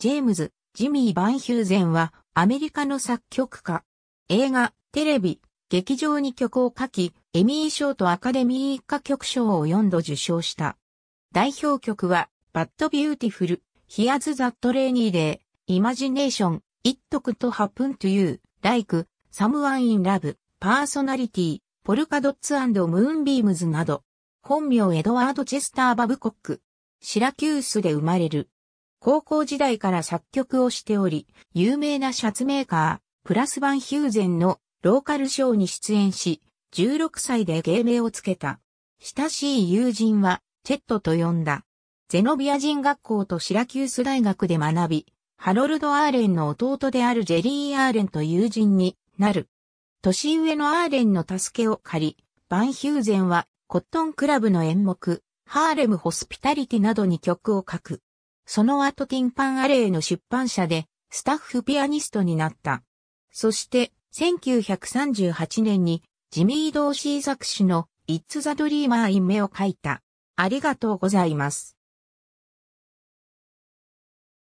ジェームズ、ジミー・バンヒューゼンはアメリカの作曲家。映画、テレビ、劇場に曲を書き、エミー賞とアカデミー一家曲賞を4度受賞した。代表曲は、バッド・ビューティフル、ヒアズ・ザト・レーニー・デイ、イマジネーション、イット・クト・ハプン・トゥ・ユー、ライク、サムワン・イン・ラブ、パーソナリティ、ポルカドッツ・ムーン・ビームズなど、本名エドワード・チェスター・バブコック、シラキュースで生まれる。高校時代から作曲をしており、有名なシャツメーカー、プラスバンヒューゼンのローカルショーに出演し、16歳で芸名をつけた。親しい友人は、チェットと呼んだ。ゼノビア人学校とシラキュース大学で学び、ハロルド・アーレンの弟であるジェリー・アーレンと友人になる。年上のアーレンの助けを借り、バンヒューゼンはコットンクラブの演目、ハーレム・ホスピタリティなどに曲を書く。その後ティンパンアレイの出版社でスタッフピアニストになった。そして1938年にジミー・ドーシー作詞の It's the Dreamer in Me を書いた。ありがとうございます。